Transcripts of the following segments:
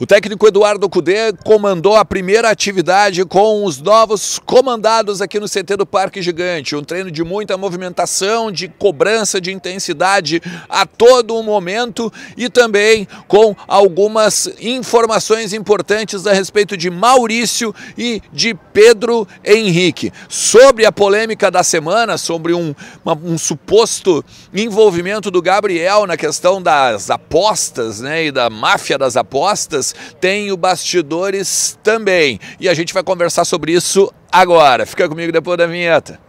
O técnico Eduardo Cudê comandou a primeira atividade com os novos comandados aqui no CT do Parque Gigante. Um treino de muita movimentação, de cobrança, de intensidade a todo o momento e também com algumas informações importantes a respeito de Maurício e de Pedro Henrique. Sobre a polêmica da semana, sobre um, uma, um suposto envolvimento do Gabriel na questão das apostas né, e da máfia das apostas, Pelotas tem o Bastidores também. E a gente vai conversar sobre isso agora. Fica comigo depois da vinheta.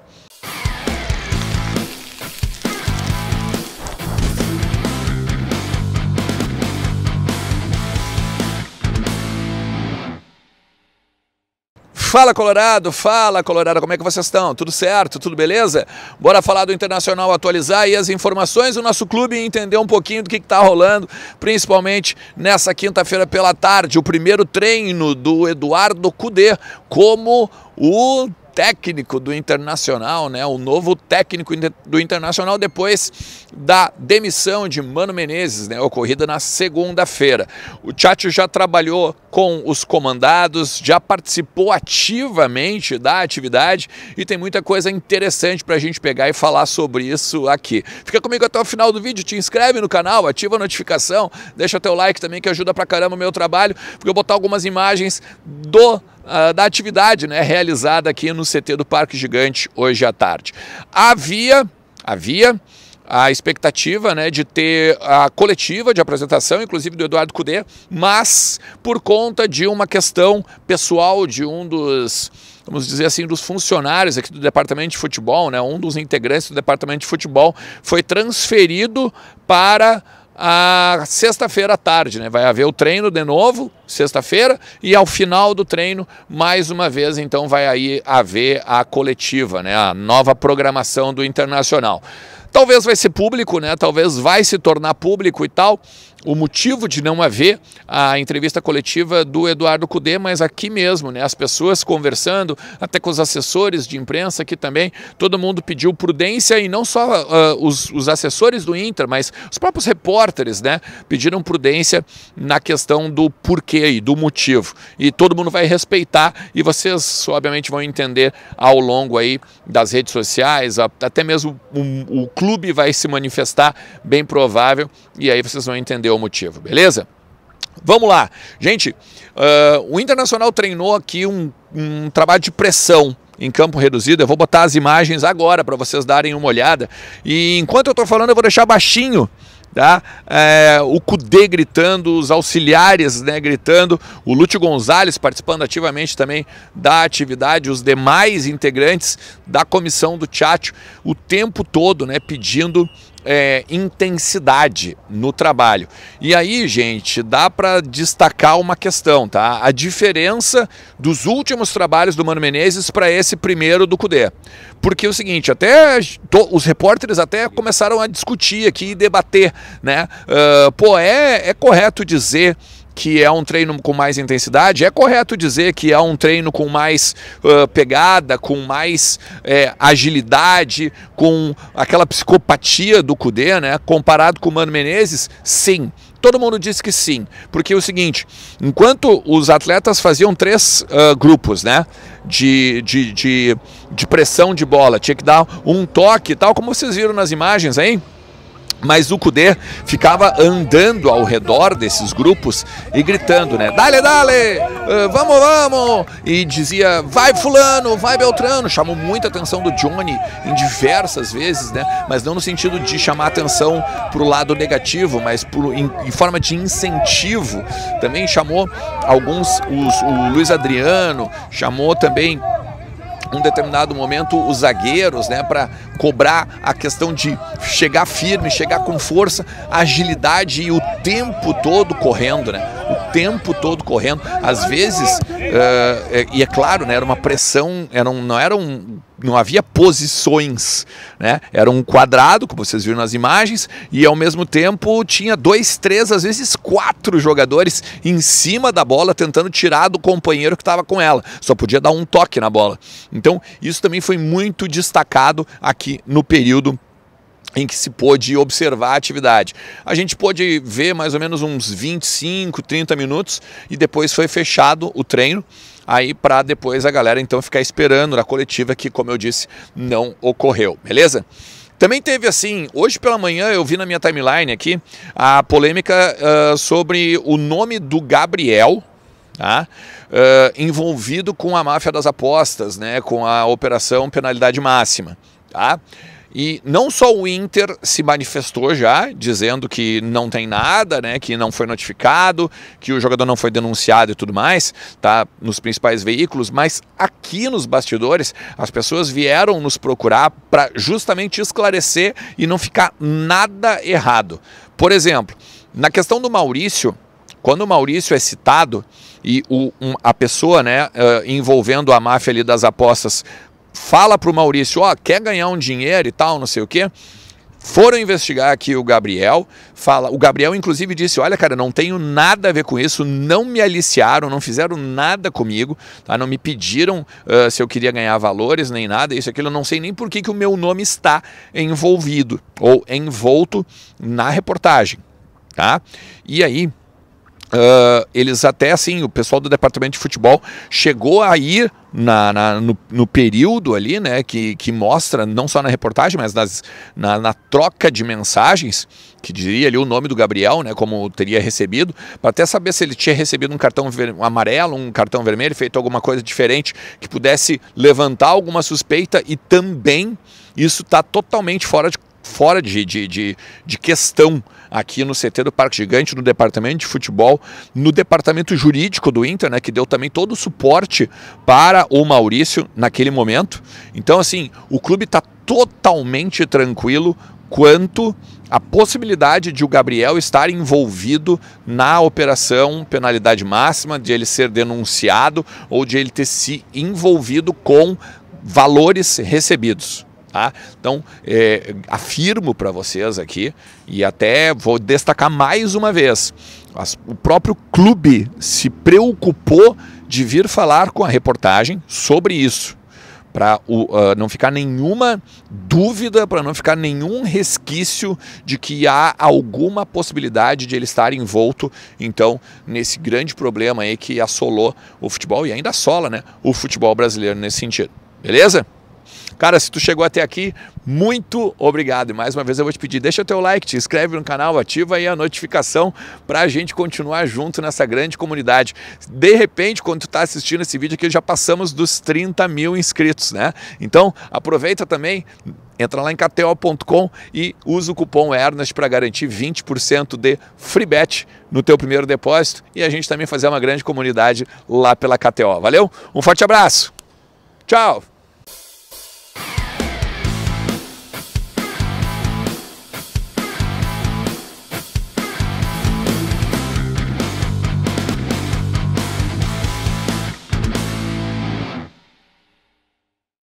Fala Colorado, fala Colorado, como é que vocês estão? Tudo certo? Tudo beleza? Bora falar do Internacional, atualizar aí as informações do nosso clube e entender um pouquinho do que está rolando, principalmente nessa quinta-feira pela tarde, o primeiro treino do Eduardo Cudê como o técnico do Internacional, né? O novo técnico do Internacional depois da demissão de Mano Menezes, né? Ocorrida na segunda-feira. O Tchatcho já trabalhou com os comandados, já participou ativamente da atividade e tem muita coisa interessante para a gente pegar e falar sobre isso aqui. Fica comigo até o final do vídeo, te inscreve no canal, ativa a notificação, deixa teu like também que ajuda pra caramba o meu trabalho, porque eu vou botar algumas imagens do ah, da atividade né, realizada aqui no CT do Parque Gigante hoje à tarde. Havia, havia a expectativa né, de ter a coletiva de apresentação, inclusive do Eduardo Cudê, mas por conta de uma questão pessoal de um dos vamos dizer assim, dos funcionários aqui do departamento de futebol, né? Um dos integrantes do departamento de futebol foi transferido para a sexta-feira à tarde, né? Vai haver o treino de novo, sexta-feira, e ao final do treino, mais uma vez, então, vai aí haver a coletiva, né? A nova programação do Internacional. Talvez vai ser público, né? Talvez vai se tornar público e tal, o motivo de não haver a entrevista coletiva do Eduardo Cudê, mas aqui mesmo, né, as pessoas conversando, até com os assessores de imprensa aqui também, todo mundo pediu prudência e não só uh, os, os, assessores do Inter, mas os próprios repórteres né, pediram prudência na questão do porquê e do motivo. E todo mundo vai respeitar e vocês, obviamente, vão entender ao longo aí das redes sociais, até mesmo o, o clube vai se manifestar, bem provável, e aí vocês vão entender entender o motivo, beleza? Vamos lá, gente. Uh, o Internacional treinou aqui um, um trabalho de pressão em campo reduzido. Eu vou botar as imagens agora para vocês darem uma olhada. E enquanto eu estou falando, eu vou deixar baixinho tá? É, o Cude gritando, os auxiliares né, gritando, o Lúcio Gonzalez participando ativamente também da atividade, os demais integrantes da comissão do Tchatcho o tempo todo, né, pedindo é, intensidade no trabalho. E aí, gente, dá para destacar uma questão, tá? A diferença dos últimos trabalhos do Mano Menezes para esse primeiro do cude Porque é o seguinte, até to, os repórteres até começaram a discutir aqui e debater, né? Uh, pô, é, é correto dizer que é um treino com mais intensidade? É correto dizer que é um treino com mais uh, pegada, com mais é, agilidade, com aquela psicopatia do Kudê, né? Comparado com o Mano Menezes? Sim. Todo mundo disse que sim, porque é o seguinte: enquanto os atletas faziam três uh, grupos, né? De, de, de, de pressão de bola, tinha que dar um toque e tal, como vocês viram nas imagens hein mas o Kudê ficava andando ao redor desses grupos e gritando, né? Dale, dale! Ah, vamos, vamos! E dizia, vai fulano, vai Beltrano. Chamou muita atenção do Johnny em diversas vezes, né? Mas não no sentido de chamar atenção pro lado negativo, mas por, em, em forma de incentivo. Também chamou alguns, os, o Luiz Adriano, chamou também um determinado momento os zagueiros, né, para cobrar a questão de chegar firme, chegar com força, agilidade e o tempo todo correndo, né? o tempo todo correndo. Às vezes, eh, eh, e é claro, né, era uma pressão, era um, não era um não havia posições, né? Era um quadrado, como vocês viram nas imagens, e ao mesmo tempo tinha dois, três, às vezes quatro jogadores em cima da bola tentando tirar do companheiro que estava com ela. Só podia dar um toque na bola. Então, isso também foi muito destacado aqui no período em que se pôde observar a atividade. A gente pôde ver mais ou menos uns 25, 30 minutos e depois foi fechado o treino aí para depois a galera então ficar esperando na coletiva que, como eu disse, não ocorreu, beleza? Também teve assim, hoje pela manhã eu vi na minha timeline aqui a polêmica uh, sobre o nome do Gabriel, tá? Uh, envolvido com a máfia das apostas, né? Com a operação penalidade máxima, tá? E não só o Inter se manifestou já, dizendo que não tem nada, né, que não foi notificado, que o jogador não foi denunciado e tudo mais, tá, nos principais veículos, mas aqui nos bastidores as pessoas vieram nos procurar para justamente esclarecer e não ficar nada errado. Por exemplo, na questão do Maurício, quando o Maurício é citado e o, um, a pessoa né, uh, envolvendo a máfia ali das apostas fala para o Maurício, ó, oh, quer ganhar um dinheiro e tal, não sei o quê. Foram investigar aqui o Gabriel, fala, o Gabriel inclusive disse, olha cara, não tenho nada a ver com isso, não me aliciaram, não fizeram nada comigo, tá? não me pediram uh, se eu queria ganhar valores nem nada, isso, aquilo, eu não sei nem por que, que o meu nome está envolvido ou envolto na reportagem, tá? E aí, Uh, eles até assim, o pessoal do departamento de futebol chegou a ir na, na no, no, período ali, né, que, que mostra, não só na reportagem, mas nas, na, na troca de mensagens, que diria ali o nome do Gabriel, né, como teria recebido, para até saber se ele tinha recebido um cartão um amarelo, um cartão vermelho, feito alguma coisa diferente que pudesse levantar alguma suspeita e também isso está totalmente fora de, fora de, de, de, de questão aqui no CT do Parque Gigante, no departamento de futebol, no departamento jurídico do Inter, né, que deu também todo o suporte para o Maurício naquele momento. Então, assim, o clube está totalmente tranquilo quanto à possibilidade de o Gabriel estar envolvido na operação penalidade máxima, de ele ser denunciado ou de ele ter se envolvido com valores recebidos. Tá? Então, é, afirmo para vocês aqui, e até vou destacar mais uma vez: as, o próprio clube se preocupou de vir falar com a reportagem sobre isso, para uh, ah, não ficar nenhuma dúvida, para não ficar nenhum resquício de que há alguma possibilidade de ele estar envolto, então, nesse grande problema aí que assolou o futebol e ainda assola né, o futebol brasileiro nesse sentido. Beleza? Cara, se tu chegou até aqui, muito obrigado. E mais uma vez eu vou te pedir, deixa teu like, te inscreve no canal, ativa aí a notificação para a gente continuar junto nessa grande comunidade. De repente, quando tu está assistindo esse vídeo aqui, já passamos dos 30 mil inscritos, né? Então, aproveita também, entra lá em kto.com e usa o cupom ERNAST para garantir 20% de free bet no teu primeiro depósito e a gente também fazer uma grande comunidade lá pela KTO. Valeu? Um forte abraço. Tchau.